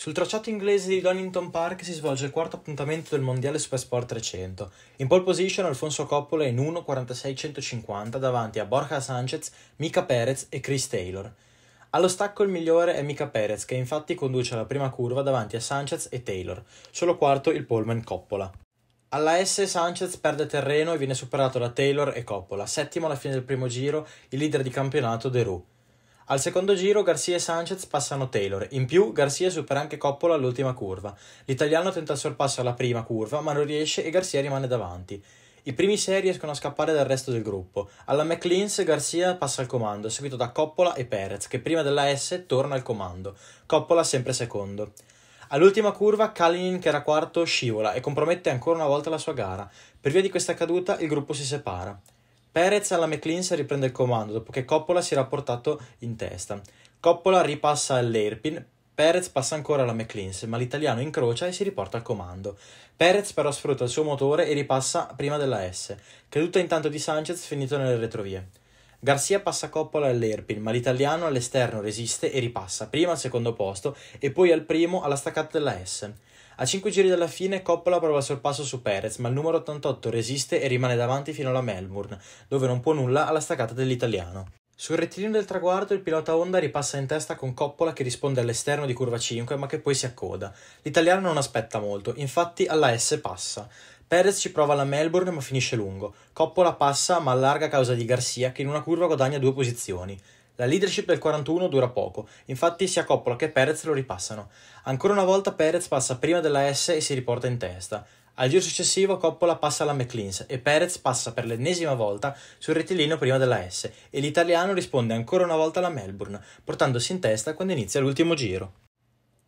Sul tracciato inglese di Donington Park si svolge il quarto appuntamento del Mondiale Supersport 300. In pole position Alfonso Coppola è in 1.46.150 davanti a Borja Sanchez, Mika Perez e Chris Taylor. Allo stacco il migliore è Mika Perez che infatti conduce la prima curva davanti a Sanchez e Taylor, solo quarto il poleman Coppola. Alla S Sanchez perde terreno e viene superato da Taylor e Coppola, settimo alla fine del primo giro il leader di campionato De Roux. Al secondo giro Garcia e Sanchez passano Taylor, in più Garcia supera anche Coppola all'ultima curva. L'italiano tenta il sorpasso alla prima curva ma non riesce e Garcia rimane davanti. I primi sei riescono a scappare dal resto del gruppo. Alla McLeans Garcia passa al comando, seguito da Coppola e Perez, che prima della S torna al comando. Coppola sempre secondo. All'ultima curva Kalinin, che era quarto, scivola e compromette ancora una volta la sua gara. Per via di questa caduta il gruppo si separa. Perez alla McLean riprende il comando dopo che Coppola si era portato in testa. Coppola ripassa all'Airpin, Perez passa ancora alla McLean, ma l'italiano incrocia e si riporta al comando. Perez però sfrutta il suo motore e ripassa prima della S, caduta intanto di Sanchez finito nelle retrovie. Garcia passa Coppola all'Airpin, ma l'italiano all'esterno resiste e ripassa prima al secondo posto e poi al primo alla staccata della S. A 5 giri dalla fine Coppola prova il sorpasso su Perez, ma il numero 88 resiste e rimane davanti fino alla Melbourne, dove non può nulla alla staccata dell'italiano. Sul rettilineo del traguardo il pilota Honda ripassa in testa con Coppola che risponde all'esterno di curva 5 ma che poi si accoda. L'italiano non aspetta molto, infatti alla S passa. Perez ci prova alla Melbourne ma finisce lungo. Coppola passa ma allarga a causa di Garcia che in una curva guadagna due posizioni. La leadership del 41 dura poco, infatti sia Coppola che Perez lo ripassano. Ancora una volta Perez passa prima della S e si riporta in testa. Al giro successivo Coppola passa alla McLeans e Perez passa per l'ennesima volta sul rettilineo prima della S e l'italiano risponde ancora una volta alla Melbourne, portandosi in testa quando inizia l'ultimo giro.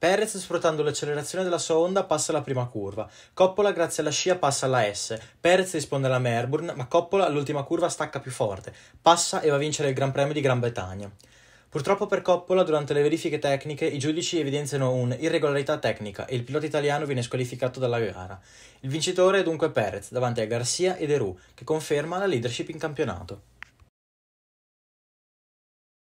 Perez sfruttando l'accelerazione della sua onda, passa la prima curva, Coppola grazie alla scia passa alla S, Perez risponde alla Melbourne ma Coppola all'ultima curva stacca più forte, passa e va a vincere il Gran Premio di Gran Bretagna. Purtroppo per Coppola durante le verifiche tecniche i giudici evidenziano un'irregolarità tecnica e il pilota italiano viene squalificato dalla gara. Il vincitore è dunque Perez davanti a Garcia e De Roux che conferma la leadership in campionato.